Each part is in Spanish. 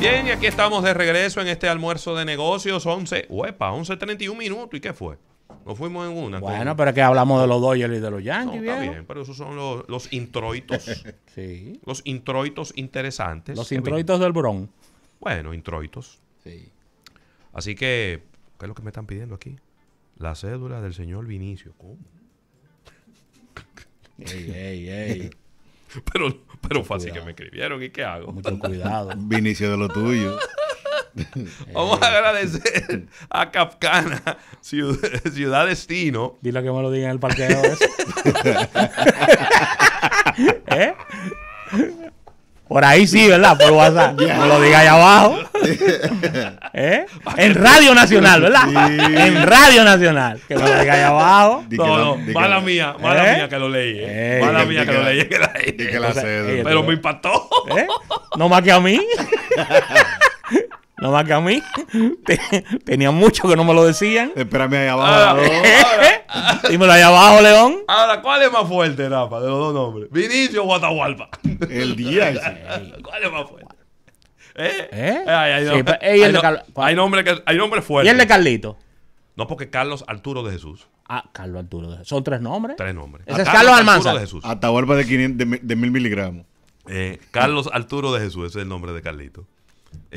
Bien, y aquí estamos de regreso en este almuerzo de negocios. 11, uepa, 11.31 minutos. ¿Y qué fue? Nos fuimos en una. Bueno, pero es que hablamos de los Doyle y de los Yankees. No, está bien, pero esos son los, introitos. sí. Los introitos interesantes. Los introitos del Bron. Bueno, introitos. Sí. Así que, ¿qué es lo que me están pidiendo aquí? La cédula del señor Vinicio. ¿Cómo? Ey, ey, ey. Pero, pero fue así que me escribieron. ¿Y qué hago? Mucho cuidado. Vinicio de lo tuyo. Vamos a eh. agradecer a Capcana, ciudad, destino. Dile que me lo diga en el parqueo. ¿Eh? Por ahí sí, ¿verdad? Por WhatsApp. Que No lo diga ahí abajo. ¿Eh? En Radio Nacional, ¿verdad? En Radio Nacional. Que no lo diga ahí abajo. no, no. Mala mía, mala ¿Eh? mía que lo leí. ¿eh? Eh, mala mía que, lo leí. Que la, Pero me impactó. No más que a mí. No más que a mí. tenía mucho que no me lo decían. Espérame ahí abajo, Dímelo ahí abajo, León. Ahora, ¿cuál es más fuerte, Rafa, de los dos nombres? ¿Vinicio o Atahualpa El día. ¿Cuál es más fuerte? ¿Eh? ¿Eh? Ay, hay, hay nombres nombre fuertes. ¿Y el de Carlito? No, porque Carlos Arturo de Jesús. Ah, Carlos Arturo de Jesús. Son tres nombres. Tres nombres. es Carlos Almanza. de Atahualpa de, 500, de, mil miligramos. Eh, Carlos Arturo de Jesús, ese es el nombre de Carlito.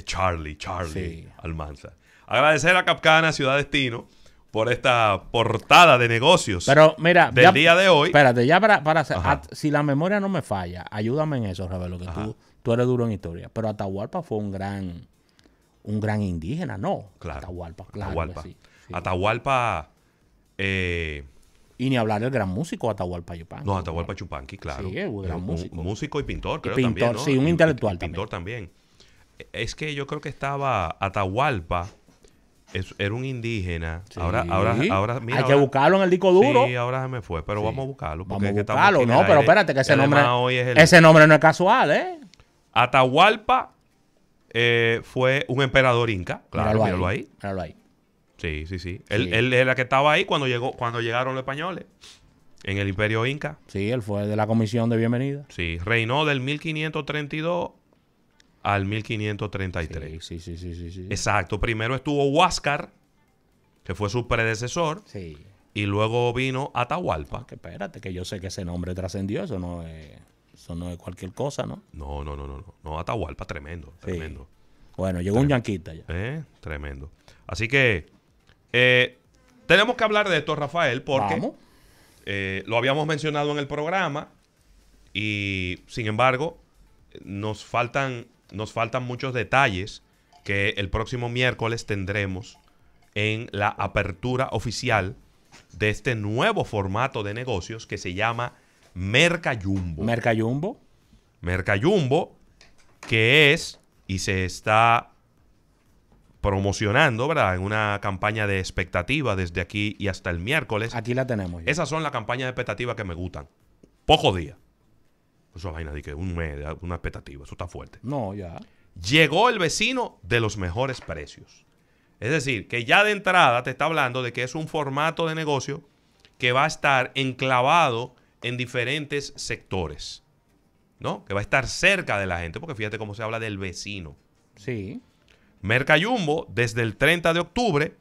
Charlie, Charlie Almanza. Agradecer a Capcana Ciudad Destino por esta portada de negocios Pero mira, del día de hoy. Espérate, ya para, para si la memoria no me falla, ayúdame en eso, revelo que tú, tú, eres duro en historia. Pero Atahualpa fue un gran, un gran indígena, ¿no? Atahualpa, Atahualpa. Eh, y ni hablar del gran músico Atahualpa Chupanqui No, Atahualpa Chupanqui, claro. músico. y pintor, creo pintor, Sí, un intelectual también. Pintor también es que yo creo que estaba Atahualpa. era un indígena. Ahora, ahora, ahora, mira, Hay que buscarlo en el disco duro. Sí, ahora se me fue, pero vamos a buscarlo. Porque vamos a buscarlo, no, pero espérate, que ese nombre, nombre no es casual, ¿eh? Atahualpa eh, fue un emperador inca. Claro, míralo, ahí. ahí. Sí, sí, sí. Él, él era el que estaba ahí cuando, llegó, cuando llegaron los españoles. En el Imperio Inca. Sí, él fue de la comisión de bienvenida. Sí, reinó del 1532 al 1533. Sí, sí, sí, sí, Exacto. Primero estuvo Huáscar, que fue su predecesor. Sí. Y luego vino Atahualpa. que espérate, que yo sé que ese nombre trascendió, eso no es, eso no es cualquier cosa, ¿no? No, no, no, no. No, Atahualpa, tremendo, tremendo. Bueno, llegó un yanquita ya. ¿Eh? Tremendo. Así que eh, tenemos que hablar de esto, Rafael, porque eh, lo habíamos mencionado en el programa y, sin embargo, nos faltan nos faltan muchos detalles que el próximo miércoles tendremos en la apertura oficial de este nuevo formato de negocios que se llama Mercayumbo. Mercayumbo. Mercayumbo, que es y se está promocionando, ¿verdad? En una campaña de expectativa desde aquí y hasta el miércoles. Aquí la tenemos. Esas son las campañas de expectativa que me gustan. Poco día. Eso vaina que una expectativa, eso está fuerte. No, ya. Llegó el vecino de los mejores precios. Es decir, que ya de entrada te está hablando de que es un formato de negocio que va a estar enclavado en diferentes sectores. ¿No? Que va a estar cerca de la gente, porque fíjate cómo se habla del vecino. Sí. Mercayumbo, desde el 30 de octubre,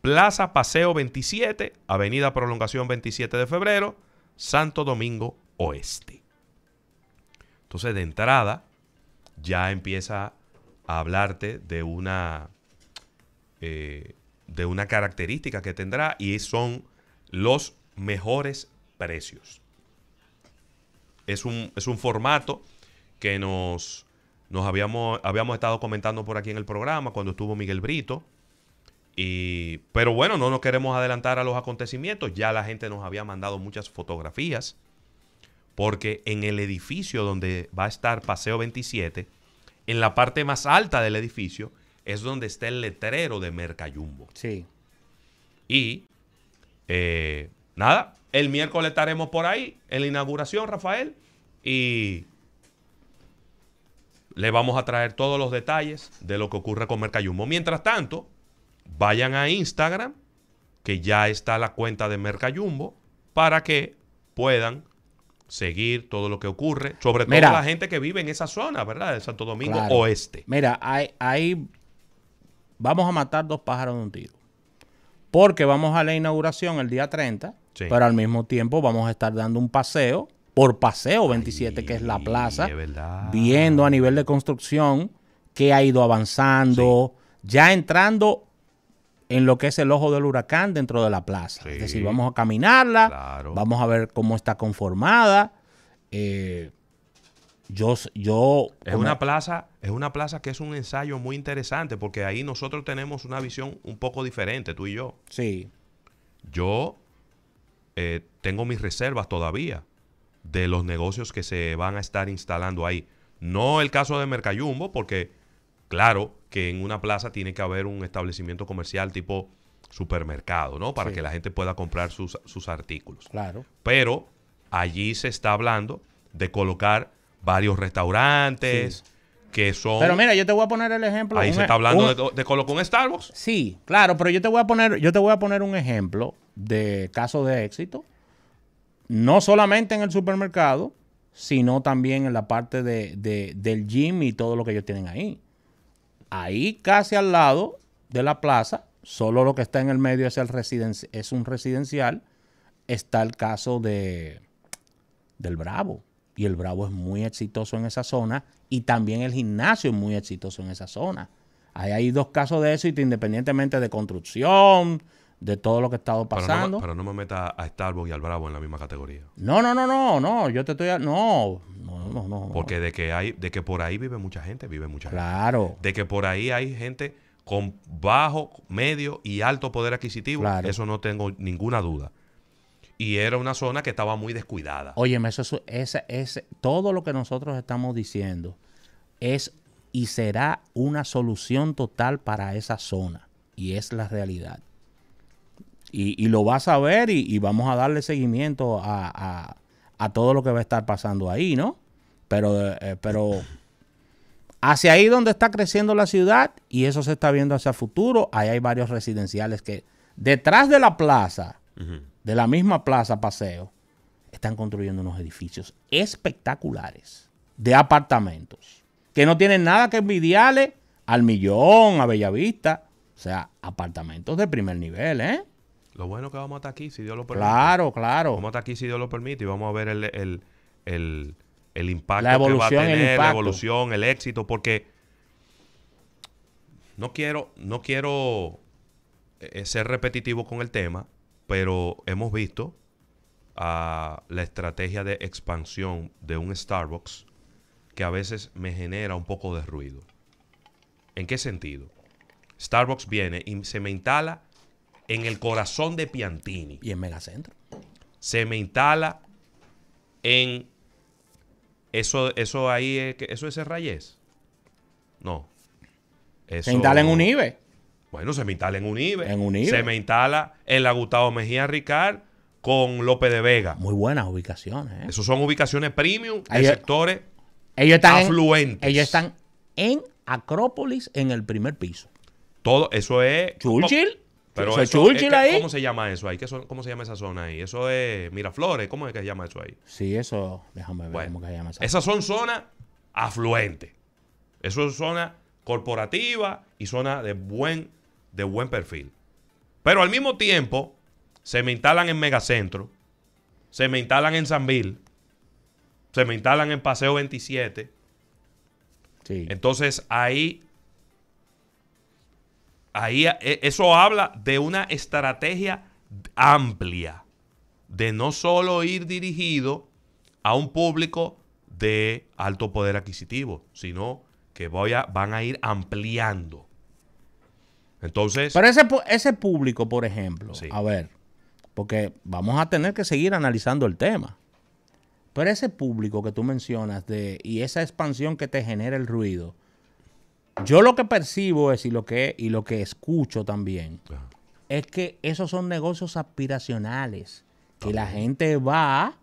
Plaza Paseo 27, Avenida Prolongación 27 de febrero, Santo Domingo Oeste. Entonces, de entrada, ya empieza a hablarte de una, eh, de una característica que tendrá y son los mejores precios. Es un, es un formato que nos, nos habíamos, habíamos estado comentando por aquí en el programa cuando estuvo Miguel Brito. Y, pero bueno, no nos queremos adelantar a los acontecimientos. Ya la gente nos había mandado muchas fotografías porque en el edificio donde va a estar Paseo 27, en la parte más alta del edificio, es donde está el letrero de Mercayumbo. Sí. Y eh, nada, el miércoles estaremos por ahí, en la inauguración, Rafael, y le vamos a traer todos los detalles de lo que ocurre con Mercayumbo. Mientras tanto, vayan a Instagram, que ya está la cuenta de Mercayumbo, para que puedan seguir todo lo que ocurre, sobre todo la gente que vive en esa zona, ¿verdad? De Santo Domingo Oeste. Mira, ahí hay, vamos a matar dos pájaros de un tiro. Porque vamos a la inauguración el día 30, pero al mismo tiempo vamos a estar dando un paseo por Paseo 27, que es la plaza, viendo a nivel de construcción que ha ido avanzando, ya entrando en lo que es el ojo del huracán dentro de la plaza. es decir, vamos a caminarla, vamos a ver cómo está conformada. Eh, yo, yo es una plaza es una plaza que es un ensayo muy interesante porque ahí nosotros tenemos una visión un poco diferente tú y yo sí yo eh, tengo mis reservas todavía de los negocios que se van a estar instalando ahí no el caso de Mercayumbo porque Claro que en una plaza tiene que haber un establecimiento comercial tipo supermercado, ¿no? Para que la gente pueda comprar sus, artículos. Claro. Pero allí se está hablando de colocar varios restaurantes, que son. Pero mira, yo te voy a poner el ejemplo. Ahí se está e-, hablando de, de colocar un Starbucks. Sí, claro, pero yo te voy a poner, yo te voy a poner un ejemplo de caso de éxito. No solamente en el supermercado, sino también en la parte de, del gym y todo lo que ellos tienen ahí ahí casi al lado de la plaza, solo lo que está en el medio es, el es un residencial, está el caso de, del Bravo. Y el Bravo es muy exitoso en esa zona y también el gimnasio es muy exitoso en esa zona. hay dos casos de eso y independientemente de construcción, de todo lo que ha estado pasando. Pero no, me meta a Starbucks y al Bravo en la misma categoría. No, no, no, no, no. Yo te estoy. no, porque de que hay, de que por ahí vive mucha gente, vive mucha gente. Claro. De que por ahí hay gente con bajo, medio y alto poder adquisitivo, eso no tengo ninguna duda. Y era una zona que estaba muy descuidada. oye eso es, es todo lo que nosotros estamos diciendo es y será una solución total para esa zona. Y es la realidad. Y, lo vas a ver y, vamos a darle seguimiento a, todo lo que va a estar pasando ahí, ¿no? Eh, pero, hacia ahí donde está creciendo la ciudad y eso se está viendo hacia el futuro, ahí hay varios residenciales que detrás de la plaza, de la misma plaza paseo, están construyendo unos edificios espectaculares de apartamentos que no tienen nada que envidiarle al millón, a Bellavista. O sea, apartamentos de primer nivel, ¿eh? Lo bueno que vamos hasta aquí, si Dios lo permite. Claro, claro. Vamos hasta aquí, si Dios lo permite, y vamos a ver el el impacto que va a tener, la evolución, el éxito, porque no quiero, no quiero eh, eh, ser repetitivo con el tema, pero hemos visto a la estrategia de expansión de un Starbucks que a veces me genera un poco de ruido. ¿En qué sentido? Starbucks viene y se me instala en el corazón de Piantini. Y en Megacentro. Se me instala en eso, ahí es, eso es No. se instala en un IBE. Bueno, se me instala en un IBE. E. Se me instala en la Gustavo Mejía Ricard con López de Vega. Muy buenas ubicaciones. ¿eh? Esas son ubicaciones premium de sectores ellos están afluentes. ellos están en Acrópolis en el primer piso. Todo eso es. Churchill. ¿Cómo se llama eso ahí? ¿Cómo se llama esa zona ahí? Eso es Miraflores. ¿Cómo es que se llama eso ahí? Sí, eso. Déjame ver cómo se llama esa. Esas son zonas afluentes. Eso es zona corporativa y zona de buen, de buen perfil. Pero al mismo tiempo, se me instalan en Megacentro, se me instalan en Sanville, se me instalan en Paseo 27. Sí. Entonces ahí Ahí, e, eso habla de una estrategia amplia, de no solo ir dirigido a un público de alto poder adquisitivo, sino que vaya, van a ir ampliando. Entonces. Pero ese, ese público, por ejemplo, a ver, porque vamos a tener que seguir analizando el tema. Pero ese público que tú mencionas de, y esa expansión que te genera el ruido, yo lo que percibo es y lo que, y lo que escucho también es que esos son negocios aspiracionales. Que la gente va,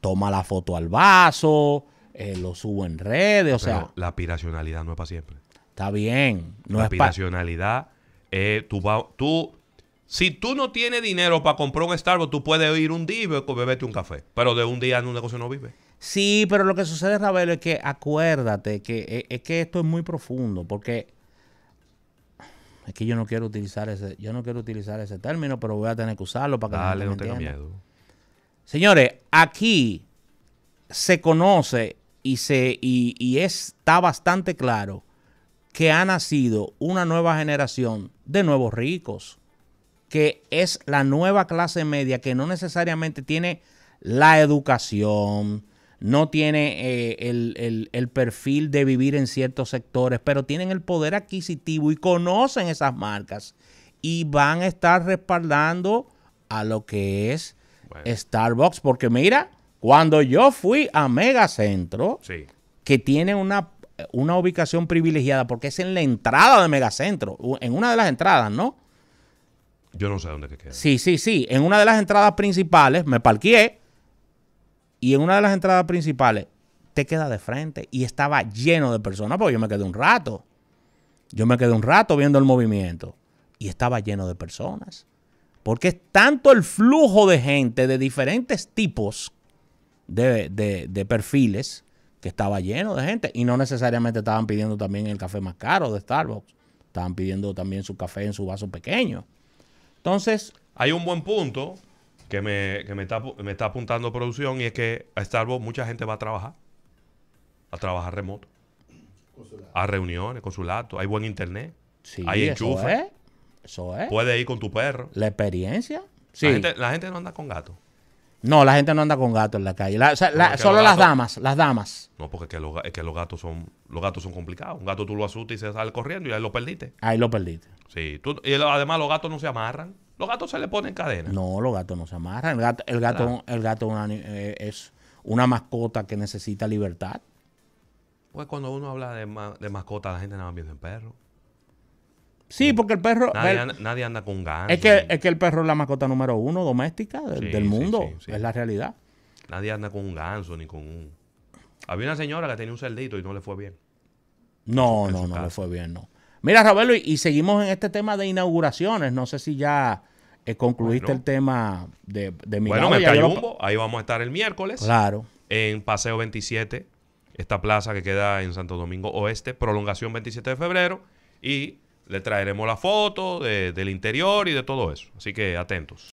toma la foto al vaso, eh, lo subo en redes, o sea. La aspiracionalidad no es para siempre. Está bien. No la aspiracionalidad, eh, tú, tú, si tú no tienes dinero para comprar un Starbucks, tú puedes ir un día y beberte un café. Pero de un día en un negocio no vive. Sí, pero lo que sucede, Ravelo, es que acuérdate que eh, es, que esto es muy profundo, porque es que yo no quiero utilizar ese, yo no quiero utilizar ese término, pero voy a tener que usarlo para que Dale, no, tenga miedo. Señores, aquí se conoce y se y está bastante claro que ha nacido una nueva generación de nuevos ricos, que es la nueva clase media que no necesariamente tiene la educación, no tiene eh, el, perfil de vivir en ciertos sectores, pero tienen el poder adquisitivo y conocen esas marcas y van a estar respaldando a lo que es Starbucks, porque mira, cuando yo fui a Megacentro, que tiene una, una ubicación privilegiada, porque es en la entrada de Megacentro, en una de las entradas, ¿no? Yo no sé dónde te queda. Sí, sí, sí, en una de las entradas principales me parqué y en una de las entradas principales, te queda de frente y estaba lleno de personas, porque yo me quedé un rato. Yo me quedé un rato viendo el movimiento y estaba lleno de personas. Porque es tanto el flujo de gente de diferentes tipos de, de perfiles que estaba lleno de gente y no necesariamente estaban pidiendo también el café más caro de Starbucks. Estaban pidiendo también su café en su vaso pequeño. Entonces... Hay un buen punto que, me, que me, está, me está apuntando producción y es que a Starbucks mucha gente va a trabajar, a trabajar remoto, a reuniones, consulatos, hay buen internet, sí, hay enchufe. Eso es. Puedes ir con tu perro. La experiencia. Sí. La, gente, no anda con gatos. No, la gente no anda con gatos en la calle. solo las damas, las damas. No, porque que, los, que, los, gatos son los gatos son complicados. Un gato tú lo asustas y se sale corriendo y ahí lo perdiste. Ahí lo perdiste. Sí, tú, y además los gatos no se amarran. Los gatos se le ponen cadena. No, los gatos no se amarran. El gato, el gato, el gato eh, es una mascota que necesita libertad. Pues cuando uno habla de, mascota, la gente nada más piensa en perro. Sí, porque el perro. Nadie, anda, con ganas. Es que, es que, el perro es la mascota número uno doméstica del, mundo. es la realidad. Nadie anda con un ganso ni con un. Había una señora que tenía un cerdito y no le fue bien. No, no, no le fue bien, no. Mira, Roberto, y, seguimos en este tema de inauguraciones. No sé si ya eh, concluiste el tema de, de mi Bueno, Mercayumbo, lo... ahí vamos a estar el miércoles. Claro. En Paseo 27, esta plaza que queda en Santo Domingo Oeste, prolongación 27 de febrero. Y le traeremos la foto del interior y de todo eso. Así que atentos.